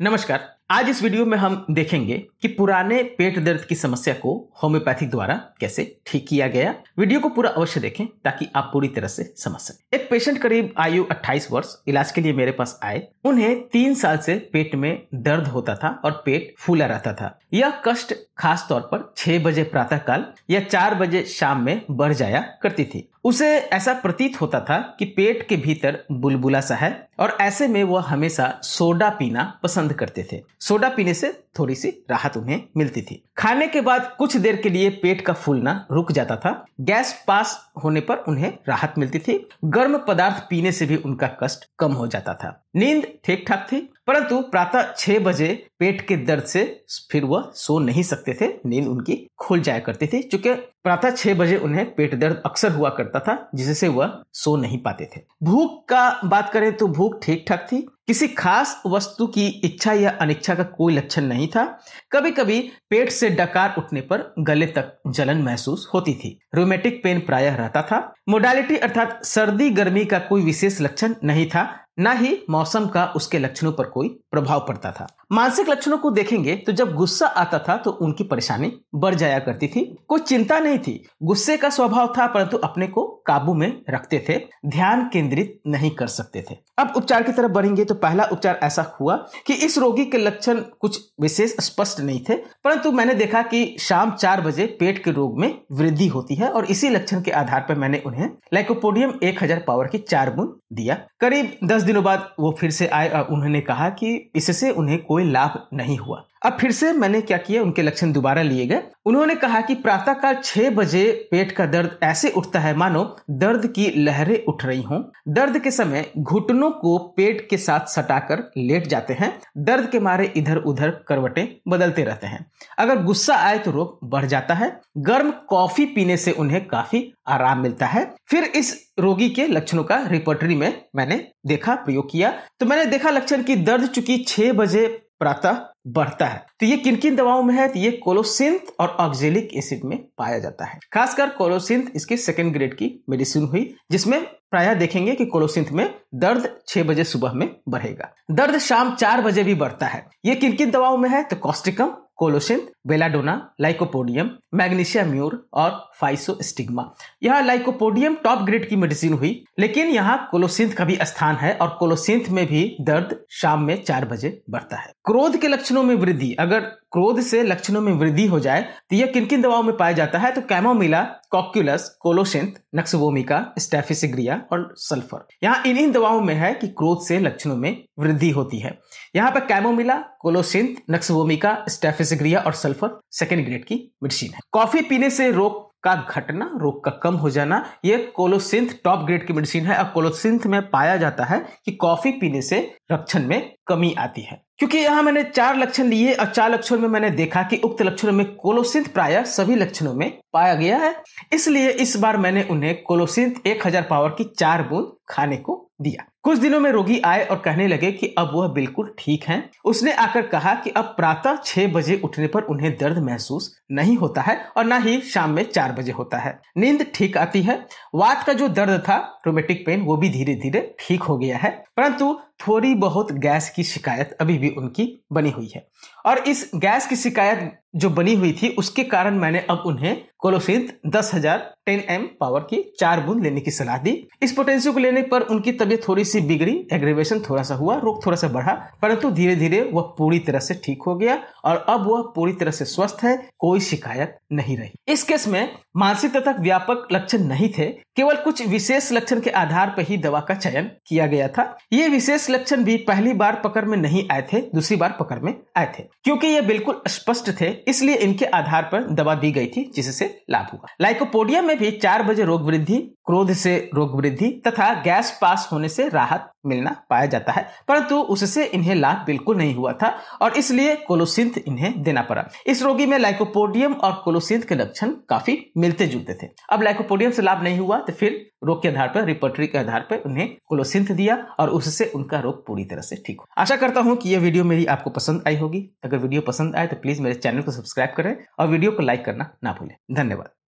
नमस्कार आज इस वीडियो में हम देखेंगे कि पुराने पेट दर्द की समस्या को होम्योपैथी द्वारा कैसे ठीक किया गया वीडियो को पूरा अवश्य देखें ताकि आप पूरी तरह से समझ सकें एक पेशेंट करीब आयु 28 वर्ष इलाज के लिए मेरे पास आए उन्हें तीन साल से पेट में दर्द होता था और पेट फूला रहता था यह कष्ट खास तौर पर छह बजे प्रातःकाल या चार बजे शाम में बढ़ जाया करती थी उसे ऐसा प्रतीत होता था कि पेट के भीतर बुलबुला सा है और ऐसे में वह हमेशा सोडा पीना पसंद करते थे सोडा पीने से थोड़ी सी राहत उन्हें मिलती थी खाने के बाद कुछ देर के लिए पेट का फूलना रुक जाता था गैस पास होने पर उन्हें राहत मिलती थी गर्म पदार्थ पीने से भी उनका कष्ट कम हो जाता था नींद ठीक ठाक थी परंतु प्रातः छह बजे पेट के दर्द से फिर वह सो नहीं सकते थे नींद उनकी खुल जाया करती थी चूंकि प्रातः छह बजे उन्हें पेट दर्द अक्सर हुआ करता था जिससे वह सो नहीं पाते थे भूख का बात करें तो भूख ठीक ठाक थी किसी खास वस्तु की इच्छा या अनिच्छा का कोई लक्षण नहीं था कभी कभी पेट से डकार उठने पर गले तक जलन महसूस होती थी रोमेटिक पेन प्रायः रहता था मोडालिटी अर्थात सर्दी गर्मी का कोई विशेष लक्षण नहीं था न ही मौसम का उसके लक्षणों पर कोई प्रभाव पड़ता था मानसिक लक्षणों को देखेंगे तो जब गुस्सा आता था तो उनकी परेशानी बढ़ जाया करती थी कोई चिंता नहीं थी गुस्से का स्वभाव था परंतु अपने को काबू में रखते थे ध्यान केंद्रित नहीं कर सकते थे अब उपचार की तरफ बढ़ेंगे तो पहला उपचार ऐसा हुआ कि इस रोगी के लक्षण कुछ विशेष स्पष्ट नहीं थे परंतु मैंने देखा कि शाम चार बजे पेट के रोग में वृद्धि होती है और इसी लक्षण के आधार पर मैंने उन्हें लाइकोपोडियम एक हजार पावर की चार बूंद दिया करीब दस दिनों बाद वो फिर से आए और उन्होंने कहा कि इससे उन्हें कोई लाभ नहीं हुआ अब फिर से मैंने क्या किया उनके लक्षण दोबारा लिए गए उन्होंने कहा कि प्रातःकाल छह बजे पेट का दर्द ऐसे उठता है मानो दर्द की लहरें उठ रही हों दर्द के समय घुटनों को पेट के साथ सटाकर लेट जाते हैं दर्द के मारे इधर उधर करवटें बदलते रहते हैं अगर गुस्सा आए तो रोग बढ़ जाता है गर्म कॉफी पीने से उन्हें काफी आराम मिलता है फिर इस रोगी के लक्षणों का रिपोर्टरी में मैंने देखा प्रयोग किया तो मैंने देखा लक्षण की दर्द चुकी छह बजे प्रातः बढ़ता है तो ये किन किन दवाओं में है तो ये कोलोसिंथ और ऑक्जेलिक एसिड में पाया जाता है खासकर कोलोसिंथ इसके सेकेंड ग्रेड की मेडिसिन हुई जिसमें प्रायः देखेंगे कि कोलोसिंथ में दर्द छह बजे सुबह में बढ़ेगा दर्द शाम चार बजे भी बढ़ता है ये किन किन दवाओं में है तो causticum colocynth belladonna lycopodium magnesia mur और फाइसोस्टिग्मा यह लाइकोपोडियम टॉप ग्रेड की मेडिसिन हुई लेकिन यहाँ कोलोसिंथ का भी स्थान है और कोलोसिंथ में भी दर्द शाम में चार बजे बढ़ता है क्रोध के लक्षणों में वृद्धि अगर क्रोध से लक्षणों में वृद्धि हो जाए तो यह किन किन दवाओं में पाया जाता है तो chamomilla cocculus colocynth nux vomica staphysagria और सल्फर यहाँ इन इन दवाओं में है कि क्रोध से लक्षणों में वृद्धि होती है यहाँ पर कैमोमिला कोलोसिंथ नक्सवोमिका स्टेफिसिग्रिया और sulphur reserve for second grade की मेडिसिन है कॉफी पीने से रोग का घटना रोग का कम हो जाना यह कोलोसिंथ टॉप ग्रेड की मेडिसिन है और कोलोसिंथ में पाया जाता है कि कॉफी पीने से रक्षण में कमी आती है क्योंकि यहाँ मैंने चार लक्षण लिए और चार लक्षणों में मैंने देखा कि उक्त लक्षणों में कोलोसिंथ प्राय सभी लक्षणों में पाया गया है इसलिए इस बार मैंने उन्हें कोलोसिंथ एक पावर की चार बूंद खाने को दिया कुछ दिनों में रोगी आए और कहने लगे कि अब वह बिल्कुल ठीक हैं। उसने आकर कहा कि अब प्रातः छह बजे उठने पर उन्हें दर्द महसूस नहीं होता है और न ही शाम में चार बजे होता है नींद ठीक आती है वात का जो दर्द था रोमेटिक पेन वो भी धीरे धीरे ठीक हो गया है परंतु थोड़ी बहुत गैस की शिकायत अभी भी उनकी बनी हुई है और इस गैस की शिकायत जो बनी हुई थी उसके कारण मैंने अब उन्हें कोलोसिन दस हजार टेन एम पावर की चार बूंद लेने की सलाह दी इस पोटेंशियो को लेने पर उनकी तबीयत थोड़ी सी बिगड़ी एग्रेवेशन थोड़ा सा हुआ रोग थोड़ा सा बढ़ा परंतु धीरे धीरे वह पूरी तरह से ठीक हो गया और अब वह पूरी तरह से स्वस्थ है कोई शिकायत नहीं रही इस केस में मानसिक तथा व्यापक लक्षण नहीं थे केवल कुछ विशेष लक्षण के आधार पर ही दवा का चयन किया गया था ये विशेष लक्षण भी पहली बार पकड़ में नहीं आए थे दूसरी बार पकड़ में आए थे क्योंकि ये बिल्कुल स्पष्ट थे इसलिए इनके आधार पर दवा दी गई थी जिससे लाभ हुआ लाइकोपोडिया में भी चार बजे रोग वृद्धि क्रोध से रोग वृद्धि तथा गैस पास होने से राहत मिलना पाया जाता है परंतु उससे इन्हें लाभ बिल्कुल नहीं हुआ था और इसलिए कोलोसिंथ इन्हें देना पड़ा इस रोगी में लाइकोपोडियम और कोलोसिंथ के लक्षण काफी मिलते जुलते थे अब लाइकोपोडियम से लाभ नहीं हुआ तो फिर रोग के आधार पर रिपोर्टरी के आधार पर उन्हें कोलोसिंथ दिया और उससे उनका का रोग पूरी तरह से ठीक हो आशा करता हूँ कि यह वीडियो मेरी आपको पसंद आई होगी अगर वीडियो पसंद आए तो प्लीज़ मेरे चैनल को सब्सक्राइब करें और वीडियो को लाइक करना ना भूलें धन्यवाद